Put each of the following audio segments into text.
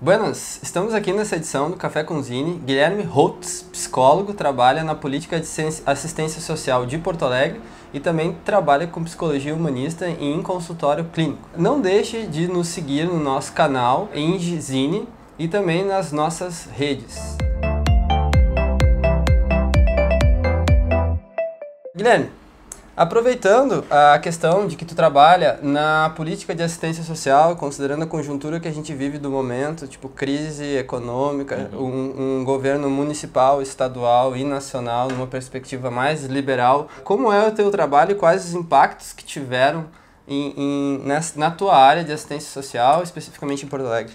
Buenas, estamos aqui nessa edição do Café com Zine. Guilherme Holtz, psicólogo, trabalha na política de assistência social de Porto Alegre e também trabalha com psicologia humanista em consultório clínico. Não deixe de nos seguir no nosso canal em Zine e também nas nossas redes. Guilherme, Aproveitando a questão de que tu trabalha na política de assistência social, considerando a conjuntura que a gente vive do momento, tipo crise econômica, uhum. um, um, governo municipal, estadual e nacional, numa perspectiva mais liberal, como é o teu trabalho e quais os impactos que tiveram em, em, nessa, na tua área de assistência social, especificamente em Porto Alegre?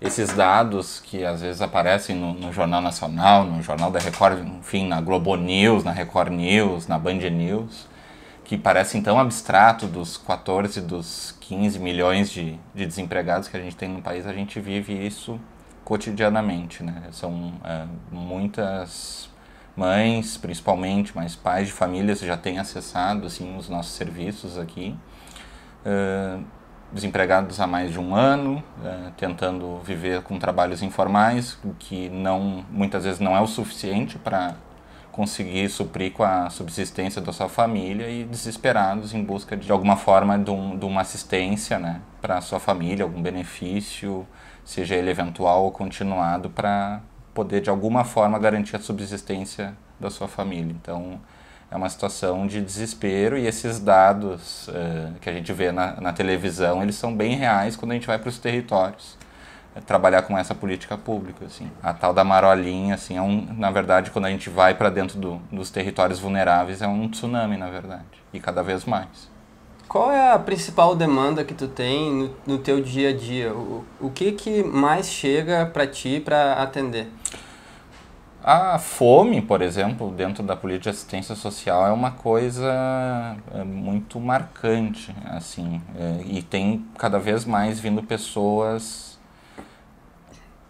Esses dados que às vezes aparecem no, no Jornal Nacional, no Jornal da Record, enfim, na Globo News, na Record News, na Band News, que parecem tão abstrato dos 14, dos 15 milhões de, de desempregados que a gente tem no país, a gente vive isso cotidianamente, né? São é, muitas mães, principalmente, mas pais de famílias já têm acessado, assim, os nossos serviços aqui. É, desempregados há mais de um ano, é, tentando viver com trabalhos informais, o que não, muitas vezes não é o suficiente para conseguir suprir com a subsistência da sua família e desesperados em busca de, alguma forma de, um, de uma assistência né, para a sua família, algum benefício, seja ele eventual ou continuado, para poder de alguma forma garantir a subsistência da sua família. Então é uma situação de desespero e esses dados uh, que a gente vê na, na televisão, eles são bem reais quando a gente vai para os territórios. É, trabalhar com essa política pública, assim. A tal da marolinha, assim, é um, na verdade, quando a gente vai para dentro do, dos territórios vulneráveis, é um tsunami, na verdade, e cada vez mais. Qual é a principal demanda que tu tem no, no teu dia a dia? O, o que que mais chega para ti para atender? A fome, por exemplo, dentro da política de assistência social é uma coisa é, muito marcante, assim, é, e tem cada vez mais vindo pessoas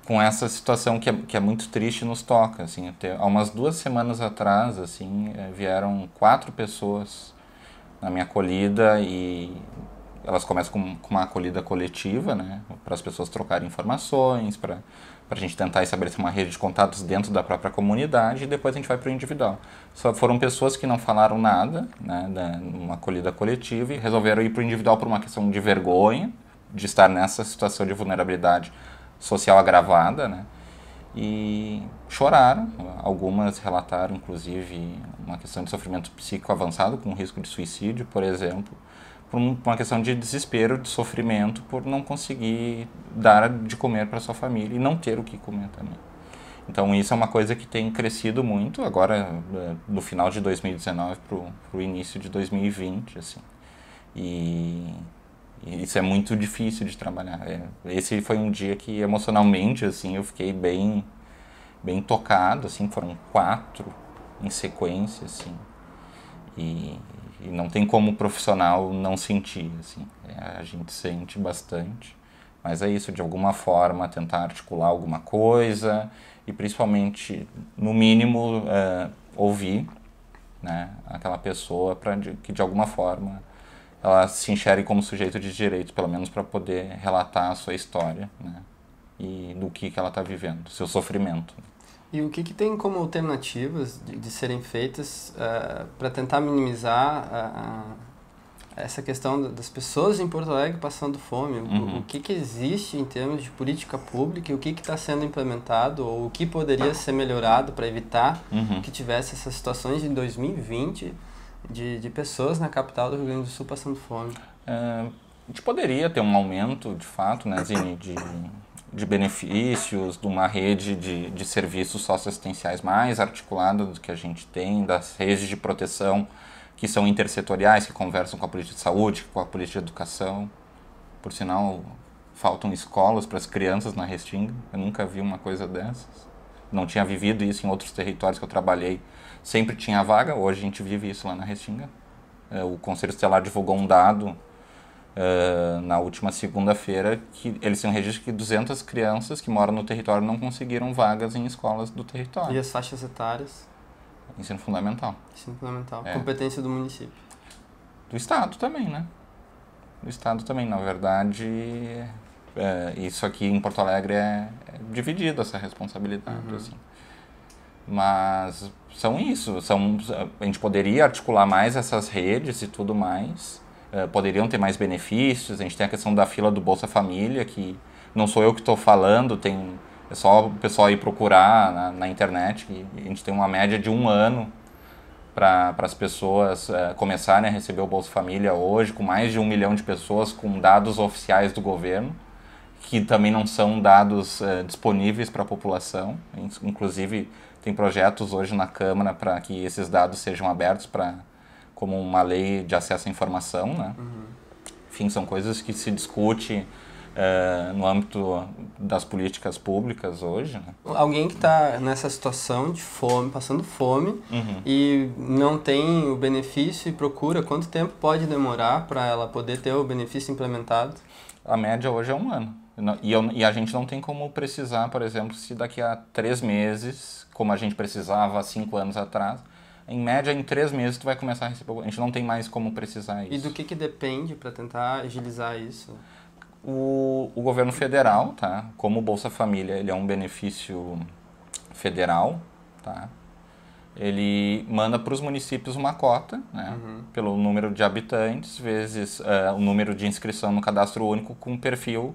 com essa situação que é, que é muito triste nos toca, assim, até, há umas duas semanas atrás, assim, eh, vieram quatro pessoas na minha acolhida e elas começam com, com uma acolhida coletiva, né, para as pessoas trocarem informações, para a gente tentar estabelecer uma rede de contatos dentro da própria comunidade e depois a gente vai para o individual. Só foram pessoas que não falaram nada, né, da, numa acolhida coletiva e resolveram ir para o individual por uma questão de vergonha, de estar nessa situação de vulnerabilidade social agravada, né? E choraram, algumas relataram inclusive uma questão de sofrimento psíquico avançado com risco de suicídio, por exemplo, por uma questão de desespero, de sofrimento por não conseguir dar de comer para sua família e não ter o que comer também. Então isso é uma coisa que tem crescido muito agora no eh, final de 2019 para o início de 2020, assim. E isso é muito difícil de trabalhar. É. Esse foi um dia que emocionalmente assim eu fiquei bem bem tocado, assim, foram quatro em sequência, assim. E, e não tem como profissional não sentir, assim. É, a gente sente bastante. Mas é isso, de alguma forma, tentar articular alguma coisa e principalmente, no mínimo, é, ouvir né, aquela pessoa para que de alguma forma ela se enxergue como sujeito de direitos, pelo menos para poder relatar a sua história, né? E do que, que ela está vivendo, seu sofrimento. E o que, que tem como alternativas de, de serem feitas uh, ah, para tentar minimizar a, ah, a, essa questão das pessoas em Porto Alegre passando fome? Uhum. O, o, uhum. que, que existe em termos de política pública e o que está sendo implementado ou o que poderia ser melhorado para evitar uhum. que tivesse essas situações em 2020 de, de pessoas na capital do Rio Grande do Sul passando fome. É, a gente poderia ter um aumento, de fato, né, de, de benefícios, de uma rede de, de serviços socioassistenciais mais articulada do que a gente tem, das redes de proteção que são intersetoriais, que conversam com a política de saúde, com a política de educação. Por sinal, faltam escolas para as crianças na Restinga. Eu nunca vi uma coisa dessas. Não tinha vivido isso em outros territórios que eu trabalhei sempre tinha vaga, hoje a gente vive isso lá na Restinga. É, o Conselho Estelar divulgou um dado Uh, na última segunda-feira que eles têm um registro que 200 crianças que moram no território não conseguiram vagas em escolas do território. E as faixas etárias? Ensino fundamental. Ensino fundamental. É. Competência do município. Do Estado também, né? Do Estado também. Na verdade, é, isso aqui em Porto Alegre é, é dividido essa responsabilidade. Uhum. Assim. Mas são isso, são, a gente poderia articular mais essas redes e tudo mais, uh, poderiam ter mais benefícios, a gente tem a questão da fila do Bolsa Família, que não sou eu que estou falando, tem, é só o pessoal ir procurar na, na internet, que a gente tem uma média de um ano para as pessoas uh, começarem a receber o Bolsa Família hoje, com mais de um milhão de pessoas com dados oficiais do governo, que também não são dados uh, disponíveis para a população, inclusive tem projetos hoje na Câmara para que esses dados sejam abertos para como uma lei de acesso à informação, né? Uhum. Enfim, são coisas que se discute uh, no âmbito das políticas públicas hoje. Né? Alguém que está nessa situação de fome, passando fome uhum. e não tem o benefício e procura, quanto tempo pode demorar para ela poder ter o benefício implementado? A média hoje é um ano. E, eu, e, a gente não tem como precisar, por exemplo, se daqui a três meses, como a gente precisava há cinco anos atrás, em média, em três meses, tu vai começar a receber. A gente não tem mais como precisar isso. E do que, que depende para tentar agilizar isso? O, o governo federal, tá? Como o Bolsa Família, ele é um benefício federal, tá? Ele manda para os municípios uma cota, né? Uhum. Pelo número de habitantes vezes uh, o número de inscrição no cadastro único com perfil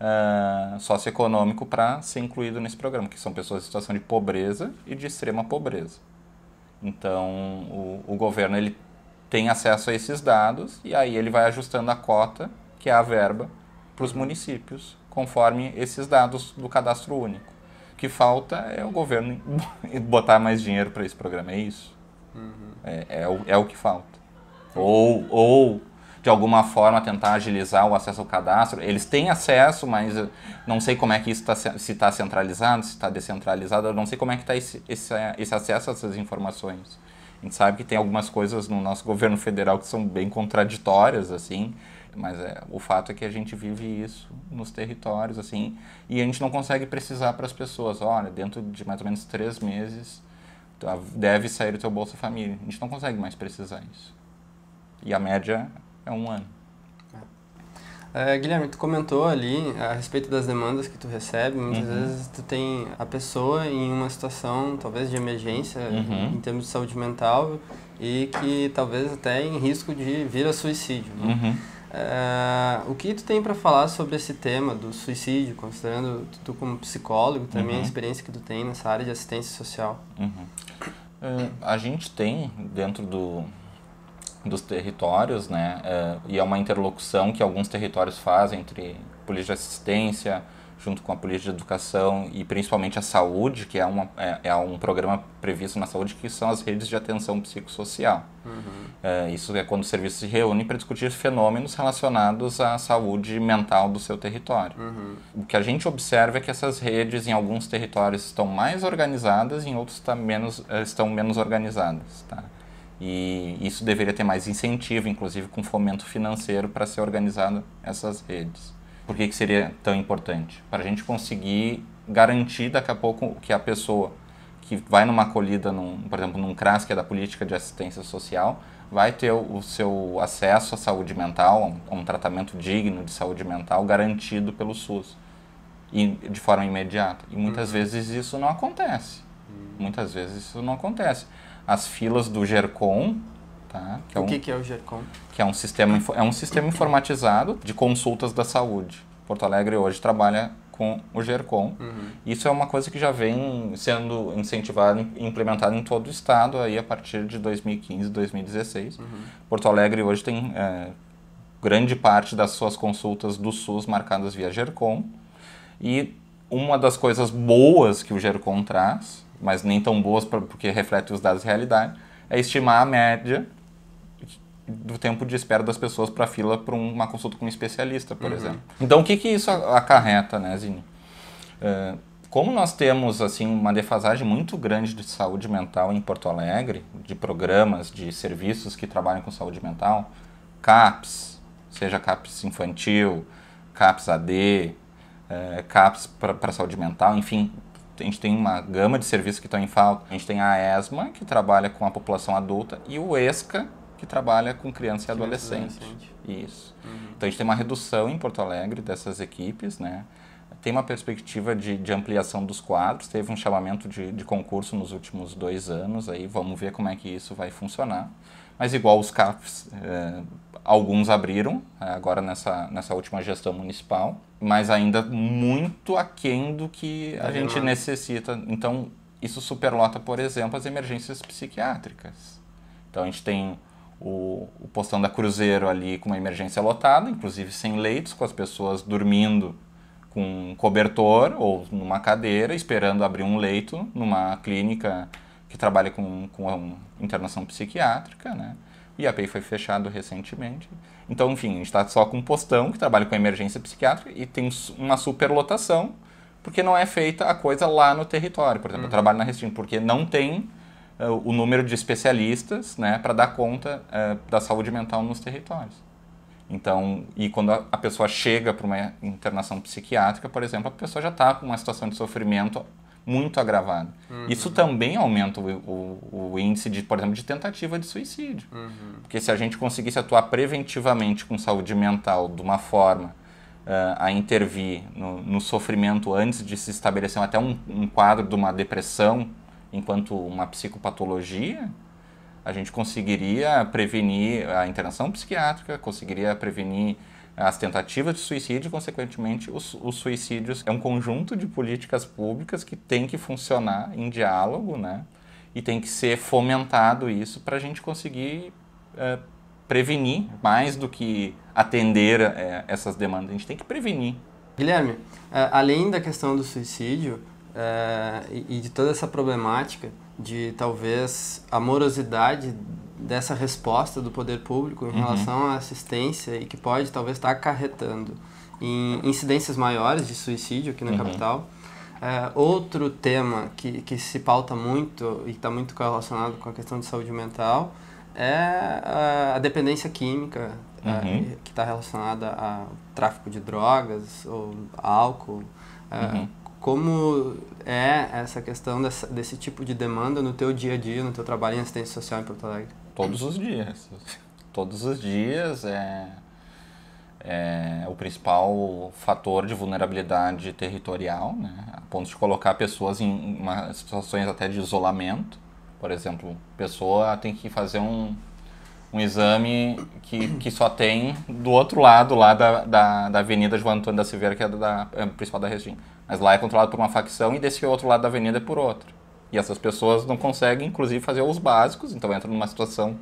uh, socioeconômico para ser incluído nesse programa, que são pessoas em situação de pobreza e de extrema pobreza. Então, o, o governo ele tem acesso a esses dados e aí ele vai ajustando a cota, que é a verba, para os municípios, conforme esses dados do cadastro único. O que falta é o governo botar mais dinheiro para esse programa, é isso. Uhum. É, é, o, é o que falta. Ou, ou de alguma forma tentar agilizar o acesso ao cadastro. Eles têm acesso, mas não sei como é que isso tá, se está centralizado, se está descentralizado, eu não sei como é que está esse, esse, esse acesso a essas informações. A gente sabe que tem algumas coisas no nosso governo federal que são bem contraditórias, assim, mas é, o fato é que a gente vive isso nos territórios, assim, e a gente não consegue precisar para as pessoas, olha, dentro de mais ou menos três meses tá, deve sair o teu Bolsa Família. A gente não consegue mais precisar isso. E a média é um ano. É. É, Guilherme, tu comentou ali a respeito das demandas que tu recebe. Muitas uhum. vezes tu tem a pessoa em uma situação, talvez de emergência, uhum. em termos de saúde mental, e que talvez até em risco de vir a suicídio. Né? Uhum. É, o que tu tem para falar sobre esse tema do suicídio, considerando tu como psicólogo, também a uhum. experiência que tu tem nessa área de assistência social? Uhum. a gente tem, dentro do, dos territórios, né? É, e é uma interlocução que alguns territórios fazem entre polícia de assistência, junto com a polícia de educação e principalmente a saúde, que é, uma, é, é um programa previsto na saúde, que são as redes de atenção psicossocial. Uhum. É, isso é quando o serviço se reúne para discutir fenômenos relacionados à saúde mental do seu território. Uhum. O que a gente observa é que essas redes em alguns territórios estão mais organizadas e em outros tá menos, eh, estão menos organizadas. Tá? E isso deveria ter mais incentivo, inclusive com fomento financeiro, para ser organizado essas redes. Por que, que seria tão importante? Para a gente conseguir garantir daqui a pouco que a pessoa que vai numa acolhida, num, por exemplo, num CRAS, que é da Política de Assistência Social, vai ter o, seu acesso à saúde mental, a um, um tratamento digno de saúde mental garantido pelo SUS, e, de forma imediata. E muitas uhum. vezes isso não acontece. Uhum. Muitas vezes isso não acontece as filas do GERCOM. Tá? Que é um, o que, que é o GERCOM? Que é um, sistema, é um sistema informatizado de consultas da saúde. Porto Alegre hoje trabalha com o GERCOM. Uhum. Isso é uma coisa que já vem sendo incentivada e implementada em todo o estado aí a partir de 2015, 2016. Uhum. Porto Alegre hoje tem é, grande parte das suas consultas do SUS marcadas via GERCOM. E uma das coisas boas que o GERCOM traz mas nem tão boas pra, porque refletem os dados de realidade, é estimar a média do tempo de espera das pessoas para fila para uma consulta com um especialista, por uhum. exemplo. Então, o que, que isso acarreta, né, Zine? É, como nós temos assim uma defasagem muito grande de saúde mental em Porto Alegre, de programas, de serviços que trabalham com saúde mental, CAPS, seja CAPS infantil, CAPS AD, é, CAPS para saúde mental, enfim, a gente tem uma gama de serviços que estão em falta. A gente tem a ESMA, que trabalha com a população adulta, e o ESCA, que trabalha com criança e adolescente. adolescente. Isso. Uhum. Então a gente tem uma redução em Porto Alegre dessas equipes, né? Tem uma perspectiva de, de ampliação dos quadros, teve um chamamento de, de concurso nos últimos dois anos, aí vamos ver como é que isso vai funcionar mas igual os CAFs, é, alguns abriram é, agora nessa, nessa última gestão municipal, mas ainda muito aquém do que a é gente lá. necessita. Então, isso superlota, por exemplo, as emergências psiquiátricas. Então, a gente tem o, o postão da Cruzeiro ali com uma emergência lotada, inclusive sem leitos, com as pessoas dormindo com um cobertor ou numa cadeira, esperando abrir um leito numa clínica que trabalha com, com internação psiquiátrica, né? O IAPI foi fechado recentemente. Então, enfim, a gente está só com um postão que trabalha com emergência psiquiátrica e tem uma superlotação porque não é feita a coisa lá no território. Por exemplo, uhum. eu hum. trabalho na Restino porque não tem uh, o número de especialistas né, para dar conta uh, da saúde mental nos territórios. Então, e quando a, a pessoa chega para uma internação psiquiátrica, por exemplo, a pessoa já está com uma situação de sofrimento muito agravado. Uhum. Isso também aumenta o, o, o, índice, de, por exemplo, de tentativa de suicídio. Uhum. Porque se a gente conseguisse atuar preventivamente com saúde mental de uma forma uh, a intervir no, no, sofrimento antes de se estabelecer até um, um, quadro de uma depressão enquanto uma psicopatologia, a gente conseguiria prevenir a internação psiquiátrica, conseguiria prevenir as tentativas de suicídio consequentemente, os, os, suicídios. É um conjunto de políticas públicas que tem que funcionar em diálogo, né? E tem que ser fomentado isso para a gente conseguir é, prevenir mais do que atender é, essas demandas. A gente tem que prevenir. Guilherme, eh, além da questão do suicídio é, e de toda essa problemática de talvez amorosidade dessa resposta do poder público em uhum. relação à assistência e que pode talvez estar tá acarretando em incidências maiores de suicídio aqui na uhum. capital. É, outro tema que, que se pauta muito e está muito relacionado com a questão de saúde mental é a dependência química, é, uhum. é, que está relacionada ao tráfico de drogas ou álcool. É, uhum. como é essa questão dessa, desse tipo de demanda no teu dia a dia, no teu trabalho em assistência social em Porto Alegre? todos os dias. Todos os dias é, é o principal fator de vulnerabilidade territorial, né? a ponto de colocar pessoas em uma, situações até de isolamento. Por exemplo, pessoa tem que fazer um, um exame que, que só tem do outro lado, lá da, da, da Avenida João Antônio da Silveira, que é, da, é principal da região. Mas lá é controlado por uma facção e desse outro lado da avenida é por outra. E essas pessoas não conseguem, inclusive, fazer os básicos, então entram numa situação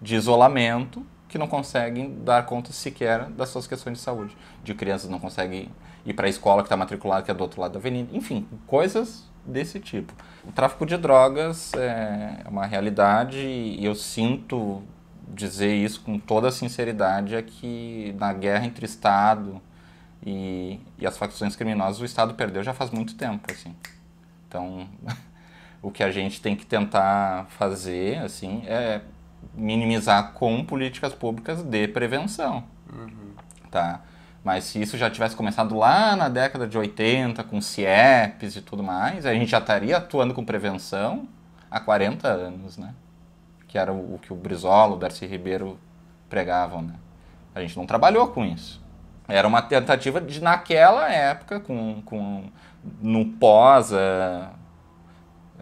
de isolamento que não conseguem dar conta sequer das suas questões de saúde. De crianças não conseguem ir para a escola que está matriculada, que é do outro lado da avenida. Enfim, coisas desse tipo. O tráfico de drogas é, é uma realidade e eu sinto dizer isso com toda a sinceridade é que na guerra entre Estado e, e as facções criminosas o Estado perdeu já faz muito tempo, assim. Então, o que a gente tem que tentar fazer, assim, é minimizar com políticas públicas de prevenção, uhum. tá? Mas se isso já tivesse começado lá na década de 80, com CIEPs e tudo mais, a gente já estaria atuando com prevenção há 40 anos, né? Que era o, que o Brizola, o Darcy Ribeiro pregavam, né? A gente não trabalhou com isso. Era uma tentativa de, naquela época, com, com no pós... Uh,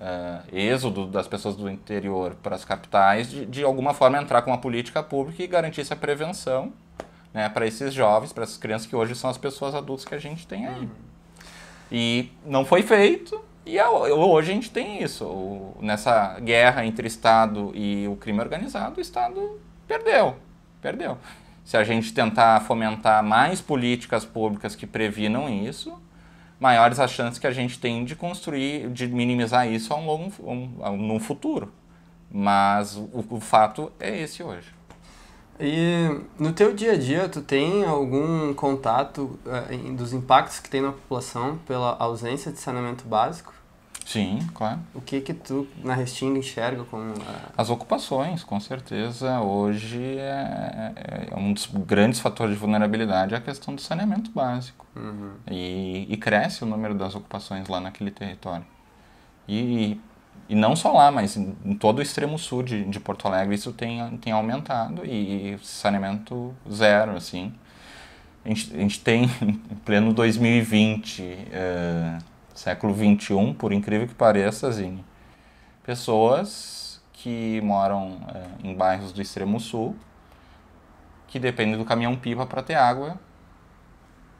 uh, êxodo das pessoas do interior para as capitais, de, de alguma forma entrar com uma política pública e garantir essa prevenção né, para esses jovens, para essas crianças que hoje são as pessoas adultas que a gente tem aí. Uhum. E não foi feito, e a, hoje a gente tem isso. O, nessa guerra entre Estado e o crime organizado, o Estado perdeu. Perdeu. Se a gente tentar fomentar mais políticas públicas que previnam isso, maiores as chances que a gente tem de construir, de minimizar isso no um um, futuro. Mas o, o fato é esse hoje. E no teu dia a dia, tu tem algum contato uh, dos impactos que tem na população pela ausência de saneamento básico? Sim, claro. O que que tu na Restinga enxerga como... A... Ah, As ocupações, com certeza. Hoje é, é, é, um dos grandes fatores de vulnerabilidade é a questão do saneamento básico. Uhum. E, e, cresce o número das ocupações lá naquele território. E, e não só lá, mas em, em todo o extremo sul de, de Porto Alegre isso tem, tem aumentado e saneamento zero, assim. A gente, a gente tem, em pleno 2020... Uh, século XXI, por incrível que pareça, Zine, pessoas que moram é, em bairros do extremo sul, que dependem do caminhão-pipa para ter água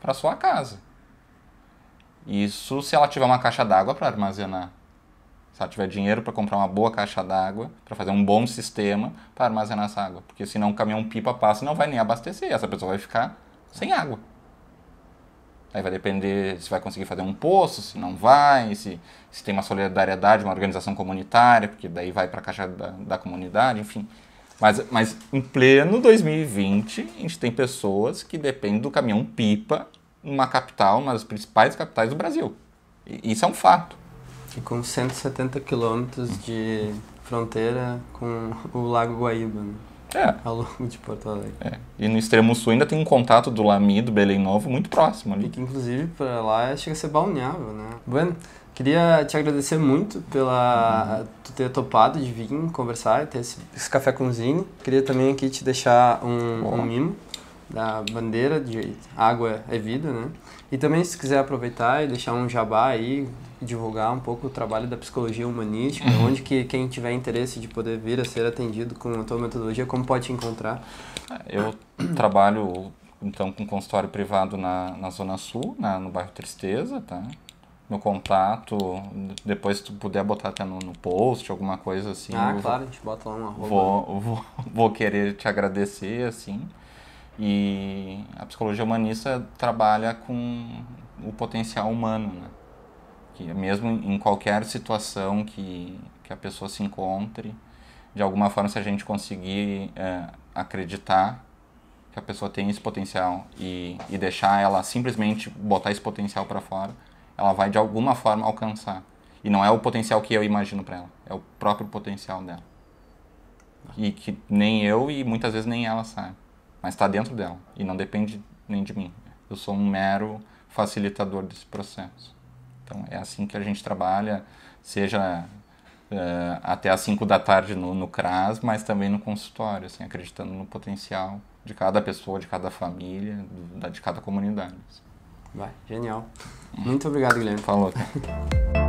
para sua casa. Isso se ela tiver uma caixa d'água para armazenar. Se ela tiver dinheiro para comprar uma boa caixa d'água, para fazer um bom sistema para armazenar essa água. Porque senão o caminhão-pipa passa e não vai nem abastecer. Essa pessoa vai ficar sem água. Aí vai depender se vai conseguir fazer um poço, se não vai, se, se tem uma solidariedade, uma organização comunitária, porque daí vai para a caixa da, da comunidade, enfim. Mas, mas em pleno 2020, a gente tem pessoas que dependem do caminhão pipa numa capital, uma das principais capitais do Brasil. E, isso é um fato. E com 170 quilômetros de fronteira com o Lago Guaíba. Né? É. Ao é longo de Porto Alegre. É. E no extremo sul ainda tem um contato do Lami, do Belém Novo, muito próximo ali. E que inclusive para lá chega a ser balneável, né? Bueno, queria te agradecer muito pela uhum. tu ter topado de vir conversar, ter esse, esse café com Zine. Queria também aqui te deixar um, um mimo da bandeira de água é vida, né? E também se quiser aproveitar e deixar um jabá aí, divulgar um pouco o trabalho da psicologia humanística, uhum. onde que quem tiver interesse de poder vir a ser atendido com a tua metodologia, como pode te encontrar? Eu trabalho então com consultório privado na, na Zona Sul, na, no bairro Tristeza, tá? Meu contato, depois tu puder botar até no, no post, alguma coisa assim. Ah, claro, a gente bota lá um arroba. Vou, né? vou, vou querer te agradecer, assim. E a psicologia humanista trabalha com o potencial humano, né? que mesmo em qualquer situação que, que a pessoa se encontre, de alguma forma, se a gente conseguir é, acreditar que a pessoa tem esse potencial e, e deixar ela simplesmente botar esse potencial para fora, ela vai de alguma forma alcançar. E não é o potencial que eu imagino para ela, é o próprio potencial dela. E que nem eu e muitas vezes nem ela sabe mas está dentro dela e não depende nem de mim. Eu sou um mero facilitador desse processo. Então é assim que a gente trabalha, seja uh, até às 5 da tarde no, no CRAS, mas também no consultório, assim, acreditando no potencial de cada pessoa, de cada família, do, da, de cada comunidade. Vai, genial. Muito obrigado, Guilherme. Falou. Cara.